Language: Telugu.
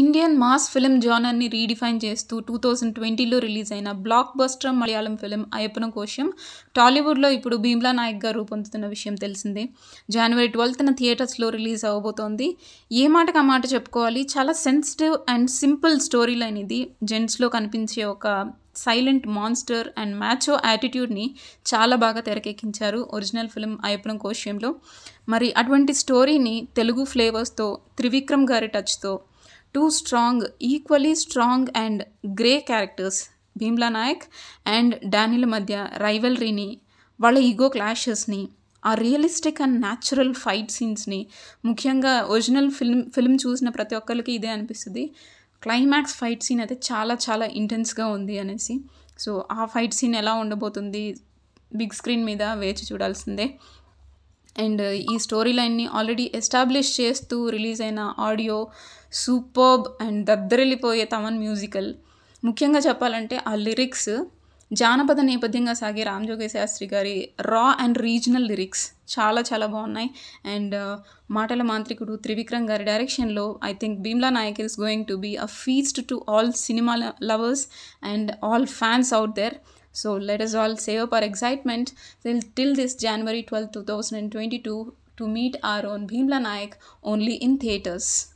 ఇండియన్ మాస్ ఫిలిం జానర్ని రీడిఫైన్ చేస్తూ టూ థౌజండ్ ట్వంటీలో రిలీజ్ అయిన బ్లాక్ బస్టర్ మలయాళం ఫిలిం అయ్యప్పన కోశం టాలీవుడ్లో ఇప్పుడు భీమ్లా నాయక్గా రూపొందుతున్న విషయం తెలిసిందే జనవరి ట్వెల్త్న థియేటర్స్లో రిలీజ్ అవ్వబోతోంది ఏ మాటకు ఆ మాట చెప్పుకోవాలి చాలా sensitive and simple story line ఇది జెంట్స్లో కనిపించే ఒక సైలెంట్ మాన్స్టర్ అండ్ మ్యాచో యాటిట్యూడ్ని చాలా బాగా తెరకెక్కించారు ఒరిజినల్ ఫిలిం అయ్యప్పనం కోశంలో మరి అటువంటి స్టోరీని తెలుగు ఫ్లేవర్స్తో త్రివిక్రమ్ గారి టచ్తో too strong equally strong and grey characters Bheemla Nayak and Daniel మధ్య రైవల్రీని వాళ్ళ ఈగో క్లాషెస్ని ఆ రియలిస్టిక్ అండ్ న్యాచురల్ ఫైట్ సీన్స్ని ముఖ్యంగా ఒరిజినల్ ఫిల్మ్ ఫిల్మ్ చూసిన ప్రతి ఒక్కరికి ఇదే అనిపిస్తుంది క్లైమాక్స్ ఫైట్ సీన్ అయితే చాలా చాలా ఇంటెన్స్గా ఉంది అనేసి సో ఆ ఫైట్ సీన్ ఎలా ఉండబోతుంది బిగ్ స్క్రీన్ మీద వేచి చూడాల్సిందే అండ్ ఈ స్టోరీ లైన్ని ఆల్రెడీ ఎస్టాబ్లిష్ చేస్తూ రిలీజ్ అయిన ఆడియో సూపర్బ్ అండ్ దద్దరిల్లిపోయే తమన్ మ్యూజికల్ ముఖ్యంగా చెప్పాలంటే ఆ లిరిక్స్ జానపద నేపథ్యంగా సాగే రామ్ శాస్త్రి గారి రా అండ్ రీజనల్ లిరిక్స్ చాలా చాలా బాగున్నాయి అండ్ మాటల మాంత్రికుడు త్రివిక్రమ్ గారి డైరెక్షన్లో I think Bheemla Nayak is going to be a feast to all cinema lovers and all fans out there So let us all save up our excitement till, till this January 12, 2022 to meet our own Bhimla Naik only in theatres.